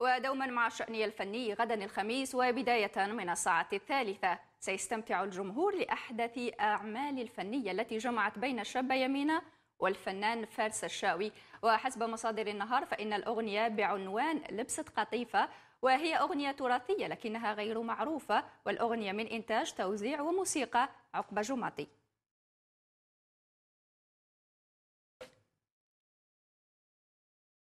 ودوما مع شأني الفني غدا الخميس وبداية من الساعة الثالثة سيستمتع الجمهور لأحدث أعمال الفنية التي جمعت بين الشاب يمينة والفنان فارس الشاوي وحسب مصادر النهار فإن الأغنية بعنوان لبسة قطيفة وهي أغنية تراثية لكنها غير معروفة والأغنية من إنتاج توزيع وموسيقى عقبة جمعتي